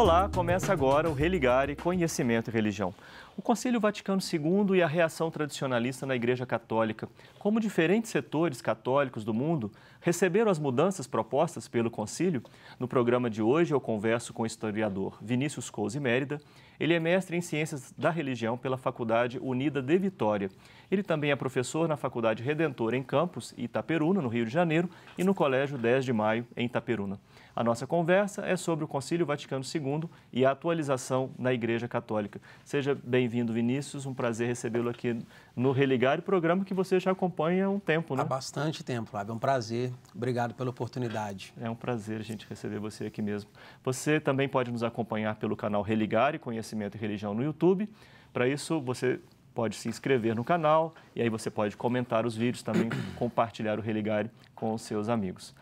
Olá, começa agora o Religare Conhecimento e Religião. O Conselho Vaticano II e a reação tradicionalista na Igreja Católica, como diferentes setores católicos do mundo receberam as mudanças propostas pelo Concílio, no programa de hoje eu converso com o historiador Vinícius Couze Mérida. Ele é mestre em Ciências da Religião pela Faculdade Unida de Vitória ele também é professor na Faculdade Redentor em Campos, Itaperuna, no Rio de Janeiro, e no Colégio 10 de Maio, em Itaperuna. A nossa conversa é sobre o Concílio Vaticano II e a atualização na Igreja Católica. Seja bem-vindo, Vinícius. Um prazer recebê-lo aqui no Religar, programa que você já acompanha há um tempo, né? Há bastante tempo, Flávio. É um prazer. Obrigado pela oportunidade. É um prazer a gente receber você aqui mesmo. Você também pode nos acompanhar pelo canal Religar e Conhecimento e Religião no YouTube. Para isso, você pode se inscrever no canal e aí você pode comentar os vídeos também, compartilhar o Religare com os seus amigos.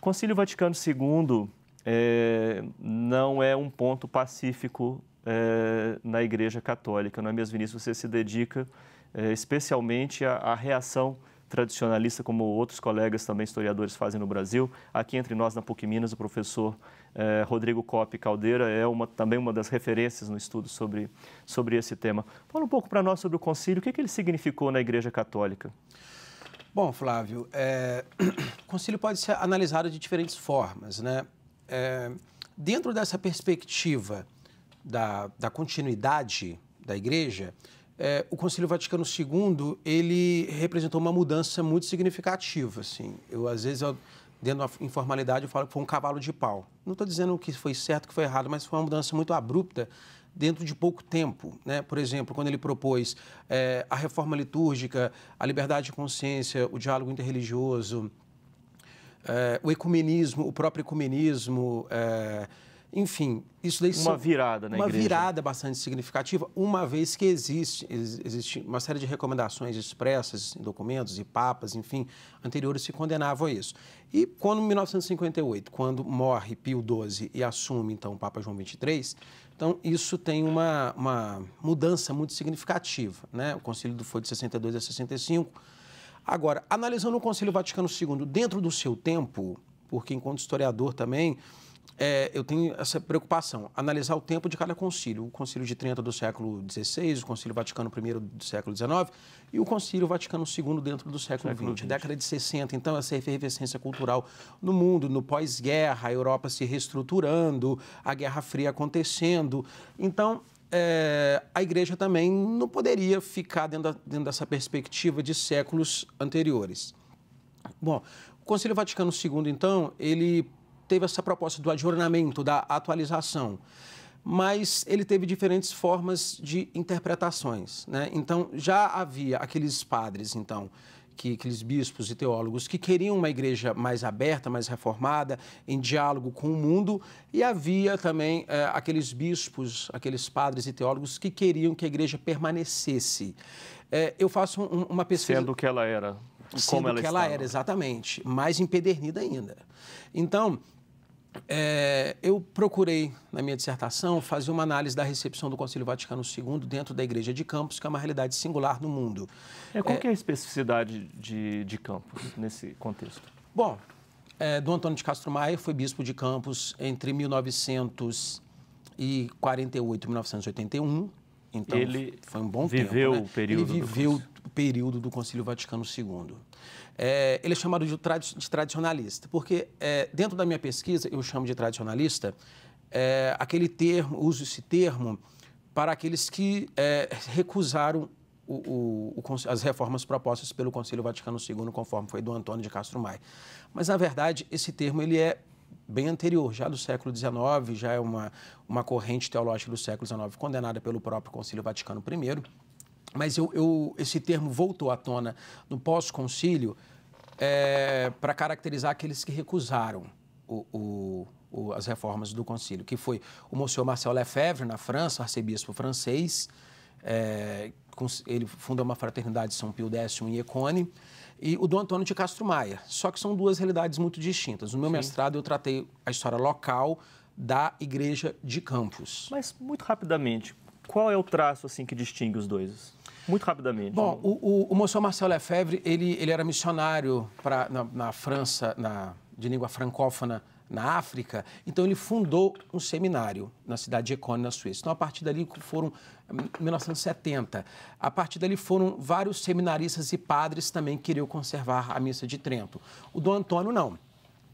Concílio Vaticano II é, não é um ponto pacífico é, na Igreja Católica, não é mesmo, Vinícius? Você se dedica é, especialmente à, à reação tradicionalista, como outros colegas também historiadores fazem no Brasil. Aqui entre nós, na PUC Minas, o professor eh, Rodrigo Coppe Caldeira é uma, também uma das referências no estudo sobre, sobre esse tema. Fala um pouco para nós sobre o concílio, o que, é que, ele significou na Igreja Católica? Bom, Flávio, é... o concílio pode ser analisado de diferentes formas. Né? É... Dentro dessa perspectiva da, da continuidade da Igreja, é, o conselho Vaticano II ele representou uma mudança muito significativa. Assim. Eu, às vezes, eu, dentro da informalidade, eu falo que foi um cavalo de pau. Não estou dizendo que foi certo, que foi errado, mas foi uma mudança muito abrupta dentro de pouco tempo. Né? Por exemplo, quando ele propôs é, a reforma litúrgica, a liberdade de consciência, o diálogo interreligioso, é, o ecumenismo, o próprio ecumenismo. É, enfim, isso daí... Uma virada na uma igreja. virada bastante significativa, uma vez que existe, existe uma série de recomendações expressas em documentos e papas, enfim, anteriores se condenavam a isso. E quando, em 1958, quando morre Pio XII e assume, então, o Papa João XXIII, então, isso tem uma, uma mudança muito significativa. Né? O concílio foi de 62 a 65. Agora, analisando o Concílio Vaticano II dentro do seu tempo, porque enquanto historiador também, é, eu tenho essa preocupação, analisar o tempo de cada concílio. O concílio de Trento do século XVI, o concílio Vaticano I do século XIX e o concílio Vaticano II dentro do século, século XX, década de 60. Então, essa efervescência cultural no mundo, no pós-guerra, a Europa se reestruturando, a Guerra Fria acontecendo. Então, é, a igreja também não poderia ficar dentro, da, dentro dessa perspectiva de séculos anteriores. Bom, o Concílio Vaticano II, então, ele teve essa proposta do adjornamento, da atualização. Mas ele teve diferentes formas de interpretações. Né? Então, já havia aqueles padres, então, que aqueles bispos e teólogos que queriam uma igreja mais aberta, mais reformada, em diálogo com o mundo, e havia também é, aqueles bispos, aqueles padres e teólogos que queriam que a igreja permanecesse. É, eu faço um, uma pesquisa. Sendo que ela era. Como sendo ela que estava. ela era, exatamente. Mais empedernida ainda. Então, é, eu procurei, na minha dissertação, fazer uma análise da recepção do Concílio Vaticano II dentro da Igreja de Campos, que é uma realidade singular no mundo. É, qual é, é a especificidade de, de Campos nesse contexto? Bom, é, Dom Antônio de Castro Maia foi bispo de Campos entre 1948 e 1981. Então, ele foi um bom viveu tempo, né? o período. Ele viveu o período do Concílio Vaticano II. É, ele é chamado de, de tradicionalista, porque é, dentro da minha pesquisa eu chamo de tradicionalista é, aquele termo, uso esse termo para aqueles que é, recusaram o, o, o, as reformas propostas pelo Concílio Vaticano II, conforme foi do Antônio de Castro Maia. Mas, na verdade, esse termo ele é bem anterior, já do século XIX, já é uma, uma corrente teológica do século XIX condenada pelo próprio Concílio Vaticano I. Mas eu, eu esse termo voltou à tona no pós-concílio é, para caracterizar aqueles que recusaram o, o, o, as reformas do concílio, que foi o Mons. Marcel Lefebvre, na França, arcebispo francês, é, ele funda uma fraternidade São Pio X em Econe, e o Dom Antônio de Castro Maia. Só que são duas realidades muito distintas. No meu Sim. mestrado, eu tratei a história local da Igreja de Campos. Mas, muito rapidamente, qual é o traço assim que distingue os dois? Muito rapidamente. Bom, o, o, o Monsenhor Marcel Lefebvre, ele, ele era missionário pra, na, na França, na, de língua francófona, na África. Então ele fundou um seminário na cidade de Econ, na Suíça. Então a partir dali foram 1970. Hum, a partir dali foram vários seminaristas e padres também que queriam conservar a missa de Trento. O Dom Antônio não.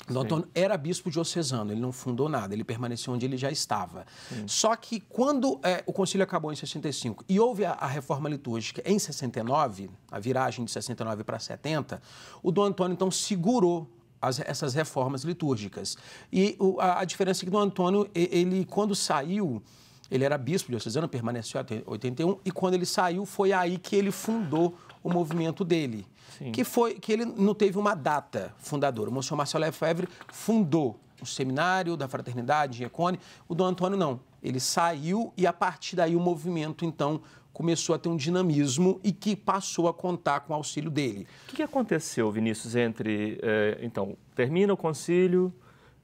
O Dom Antônio era bispo diocesano, ele não fundou nada, ele permaneceu onde ele já estava. Sim. Só que quando é, o concílio acabou em 65 e houve a, a, reforma litúrgica em 69, a viragem de 69 para 70, o Dom Antônio então segurou as, essas reformas litúrgicas. E o, a, a, diferença é que Dom Antônio, ele, quando saiu, ele era bispo de Ocesano, permaneceu até 81, e quando ele saiu, foi aí que ele fundou o movimento dele. Sim. Que foi que ele não teve uma data fundadora. O Monsenhor Marcelo Lefebvre fundou o seminário da fraternidade, Giacone. O Dom Antônio não. Ele saiu e a partir daí o movimento então começou a ter um dinamismo e que passou a contar com o auxílio dele. O que, que aconteceu, Vinícius, entre. Eh, então, termina o concílio,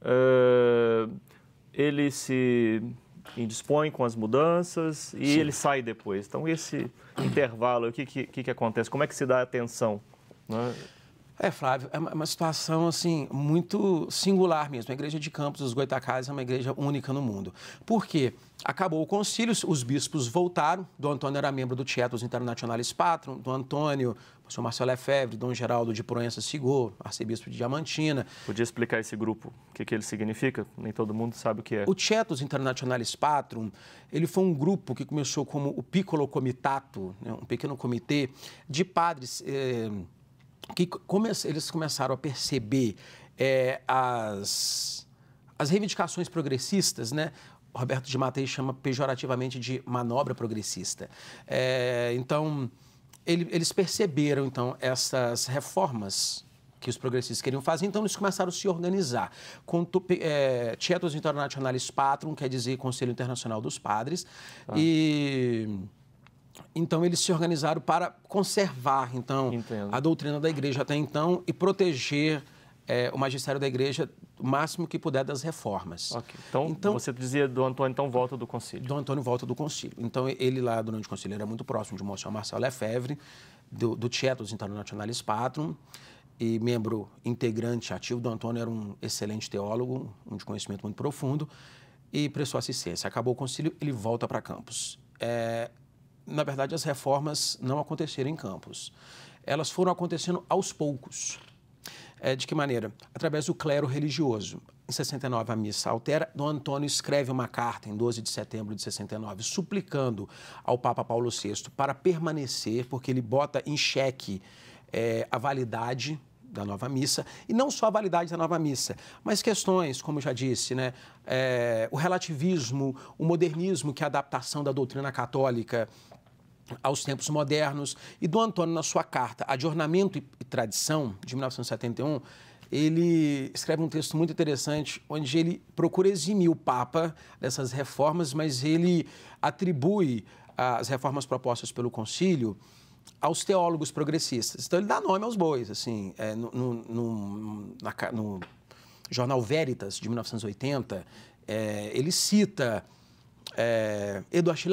eh, ele se indispõe com as mudanças e Sim. ele sai depois. Então, esse intervalo, o que, que, que acontece? Como é que se dá atenção? tensão? Né? É, Flávio, é, é uma situação assim muito singular mesmo. A igreja de Campos dos Goitacazes é uma igreja única no mundo. Por quê? Acabou o concílio, os bispos voltaram. Dom Antônio era membro do Tietos Internationalis Patrum, Dom Antônio, o senhor Marcelo Lefebvre, Dom Geraldo de Proença Sigor, arcebispo de Diamantina. Podia explicar esse grupo, o que, que ele significa? Nem todo mundo sabe o que é. O Tietos Internationalis Patrum, ele foi um grupo que começou como o Piccolo Comitato, né, um pequeno comitê de padres... Eh, que come, eles começaram a perceber é, as, as reivindicações progressistas, né? Roberto de Matei chama pejorativamente de manobra progressista. É, então, ele, eles perceberam então essas reformas que os progressistas queriam fazer, então eles começaram a se organizar. Com é, Tietos Internationalis Patrum, quer dizer Conselho Internacional dos Padres, ah. e então, eles se organizaram para conservar, então, Entendo. a doutrina da igreja até então e proteger é, o magistério da igreja o máximo que puder das reformas. Okay. Então, então, você dizia do Antônio, então, volta do concílio. Do Antônio, volta do concílio. Então, ele lá, durante o concílio, era muito próximo de Monsenhor Marcelo Lefebvre, é do, do Tietos Internationalis então, Patrum, e membro integrante ativo do Antônio, era um excelente teólogo, um de conhecimento muito profundo, e prestou assistência. Acabou o concílio, ele volta para Campos. É, na verdade, as reformas não aconteceram em Campos. Elas foram acontecendo aos poucos. É, de que maneira? Através do clero religioso. Em 69, a missa altera. Dom Antônio escreve uma carta em 12 de setembro de 69, suplicando ao Papa Paulo VI para permanecer, porque ele bota em xeque é, a validade da nova missa, e não só a validade da nova missa, mas questões, como já disse, né, é, o relativismo, o modernismo que é a adaptação da doutrina católica aos tempos modernos. E Dom Antônio, na sua carta Adornamento e Tradição, de 1971, ele escreve um texto muito interessante, onde ele procura eximir o Papa dessas reformas, mas ele atribui as reformas propostas pelo concílio aos teólogos progressistas. Então, ele dá nome aos bois, assim, é, no, no, na, no, jornal Veritas, de 1980, é, ele cita é, Eduard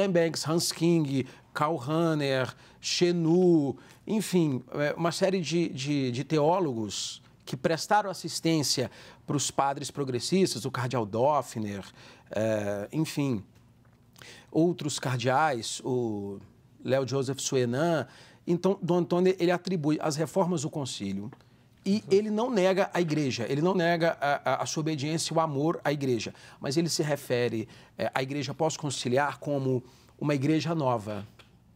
Hans King, Karl Rahner, Chenu, enfim, é, uma série de, de, de teólogos que prestaram assistência para os padres progressistas, o cardeal Doffner, é, enfim, outros cardeais, o Léo Joseph Suenan. Então, Dom Antônio ele atribui as reformas do concílio e uhum. ele não nega a igreja, ele não nega a, a, a sua obediência e o amor à igreja, mas ele se refere é, à igreja pós-conciliar como uma igreja nova.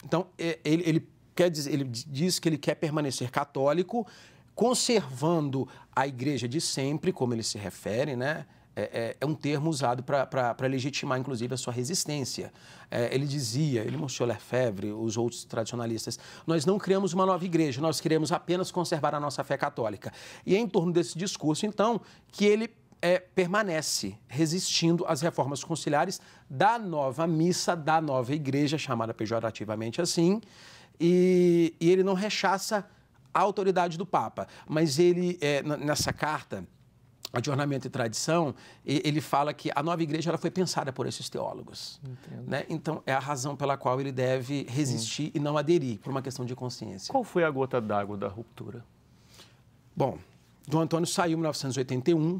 Então, é, ele, ele quer dizer, ele diz que ele quer permanecer católico, conservando a igreja de sempre, como ele se refere, né? É, é, é um termo usado para legitimar, inclusive, a sua resistência. É, ele dizia, ele, Monsieur Lefebvre, os outros tradicionalistas, nós não criamos uma nova igreja, nós queremos apenas conservar a nossa fé católica. E é em torno desse discurso, então, que ele é, permanece resistindo às reformas conciliares da nova missa, da nova igreja, chamada pejorativamente assim, e, e ele não rechaça a autoridade do Papa, mas ele, é, nessa carta adornamento e tradição, ele fala que a nova igreja ela foi pensada por esses teólogos. Né? Então, é a razão pela qual ele deve resistir Sim. e não aderir, por uma questão de consciência. Qual foi a gota d'água da ruptura? Bom, Dom Antônio saiu em 1981,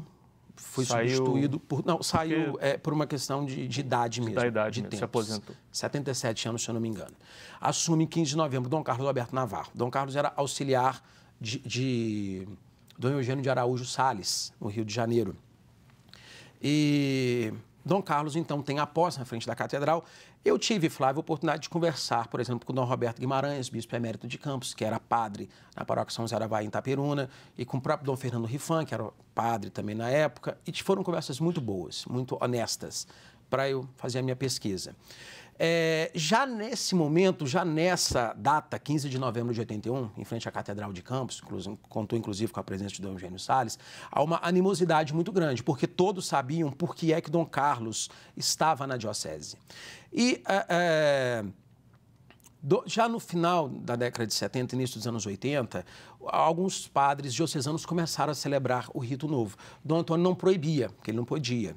foi saiu... substituído por. Não, saiu Porque... é, por uma questão de, de idade mesmo. Da idade, de mesmo, se aposentou. 77 anos, se eu não me engano. Assume em 15 de novembro Dom Carlos Alberto Navarro. Dom Carlos era auxiliar de, de Dom Eugênio de Araújo Salles, no Rio de Janeiro. E Dom Carlos, então, tem a pós na frente da catedral. Eu tive, Flávio, a oportunidade de conversar, por exemplo, com o Dom Roberto Guimarães, bispo emérito de Campos, que era padre na paróquia São Zaravai, em Itaperuna, e com o próprio Dom Fernando Rifan, que era padre também na época, e foram conversas muito boas, muito honestas, para eu fazer a minha pesquisa. É, já nesse momento, já nessa data, 15 de novembro de 81, em frente à Catedral de Campos, contou inclusive com a presença de Dom Eugênio Salles, há uma animosidade muito grande, porque todos sabiam por que é que Dom Carlos estava na diocese. E é, é do, já no final da década de 70, início dos anos 80, alguns padres diocesanos começaram a celebrar o rito novo. Dom Antônio não proibia, porque ele não podia.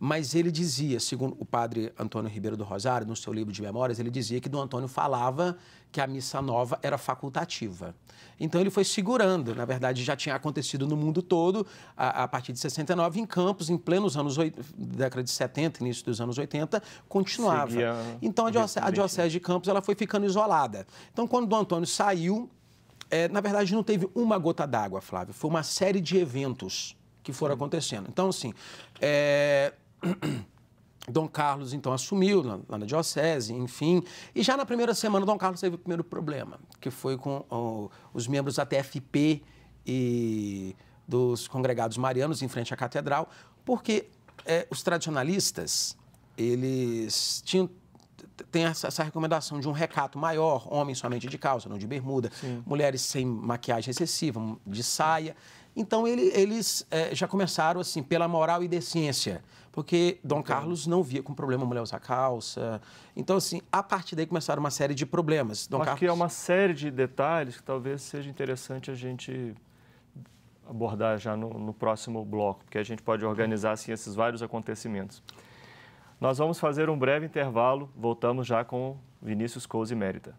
Mas ele dizia, segundo o padre Antônio Ribeiro do Rosário, no seu livro de memórias, ele dizia que Dom Antônio falava que a missa nova era facultativa. Então ele foi segurando, na verdade já tinha acontecido no mundo todo, a, a partir de 69, em Campos, em plenos anos década de 70, início dos anos 80, continuava. Seguia então a diocese, a né? diocese de Campos ela foi ficando isolada. Então quando Dom Antônio saiu, é, na verdade, não teve uma gota d'água, Flávio. Foi uma série de eventos que foram acontecendo. Então, assim, é... Dom Carlos, então, assumiu lá, lá na diocese, enfim. E já na primeira semana, Dom Carlos teve o primeiro problema, que foi com o, os membros da TFP e dos congregados marianos em frente à catedral, porque é, os tradicionalistas, eles tinham tem essa, recomendação de um recato maior, homens somente de calça, não de bermuda, Sim. mulheres sem maquiagem excessiva, de saia. Então ele, eles é, já começaram assim, pela moral e decência, porque Dom Carlos não via com problema a mulher usar calça. Então, assim, a partir daí começaram uma série de problemas. Dom Mas Carlos... que é uma série de detalhes que talvez seja interessante a gente abordar já no, no próximo bloco, porque a gente pode organizar assim, esses vários acontecimentos. Nós vamos fazer um breve intervalo, voltamos já com Vinícius Couza e Mérita.